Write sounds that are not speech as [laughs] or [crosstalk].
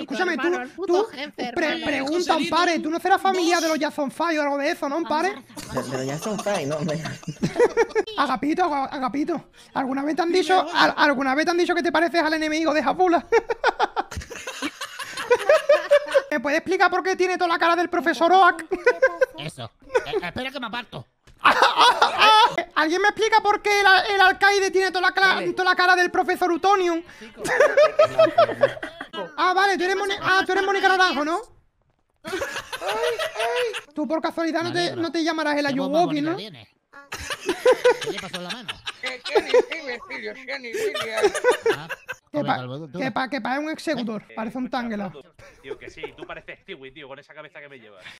Escúchame, tú, tú pregunta un pare, ¿tú no serás familia de los Jason Fai o algo de eso, no, un ah, pare? De los Jason no, hombre. [laughs] Agapito, Agapito, ¿alguna vez te han dicho, alguna vez han dicho que te pareces al enemigo de Japula? [laughs] ¿Me puedes explicar por qué tiene toda la cara del profesor Oak? Eso. Eh, espera que me aparto. [laughs] ¿Alguien me explica por qué el, alcaide tiene toda la, toda la cara del profesor Utonium? tú pues Ah, tú eres Mónica Naranjo, ¿no? ay, ay. Tú por casualidad no te, llamarás el Ayuwoki, ¿no? [laughs] ¿Qué le pasó en la mano? Que pa, que pa, que pa es un executor, eh, parece un tangela. Tío, que sí, tú pareces Stewie, tío, con esa cabeza que me llevas.